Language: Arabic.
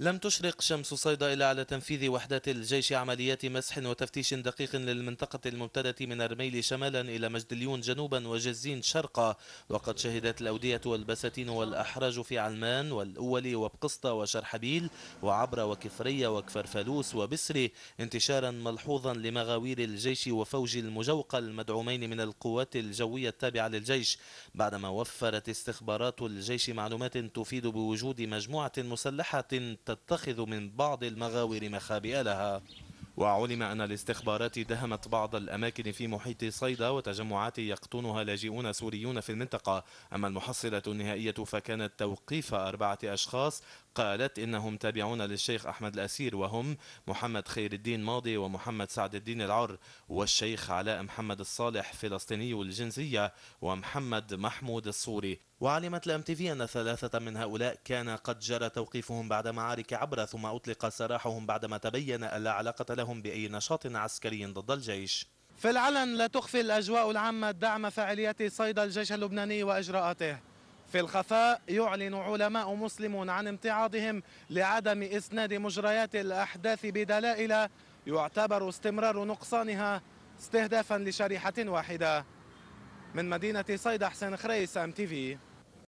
لم تشرق شمس صيدا إلا على تنفيذ وحدات الجيش عمليات مسح وتفتيش دقيق للمنطقة الممتدة من الرميل شمالا إلى مجدليون جنوبا وجزين شرقا وقد شهدت الأودية والبساتين والأحراج في علمان والأول وبقسطة وشرحبيل وعبرة وكفرية وكفرفلوس وبسري انتشارا ملحوظا لمغاوير الجيش وفوج المجوقة المدعومين من القوات الجوية التابعة للجيش بعدما وفرت استخبارات الجيش معلومات تفيد بوجود مجموعة مسلحة تتخذ من بعض المغاور مخابئ لها وعلم أن الاستخبارات دهمت بعض الأماكن في محيط صيدا وتجمعات يقطنها لاجئون سوريون في المنطقة أما المحصلة النهائية فكانت توقيف أربعة أشخاص قالت إنهم تابعون للشيخ أحمد الأسير وهم محمد خير الدين ماضي ومحمد سعد الدين العر والشيخ علاء محمد الصالح فلسطيني الجنسية ومحمد محمود الصوري وعلمت الام تي في ان ثلاثه من هؤلاء كان قد جرى توقيفهم بعد معارك عبره ثم اطلق سراحهم بعدما تبين ان لا علاقه لهم باي نشاط عسكري ضد الجيش في العلن لا تخفي الاجواء العامه دعم فعاليات صيد الجيش اللبناني واجراءاته في الخفاء يعلن علماء مسلمون عن امتعاضهم لعدم إسناد مجريات الأحداث بدلائل يعتبر استمرار نقصانها استهدافا لشريحة واحدة من مدينة صيدا حسين خريس ام تي في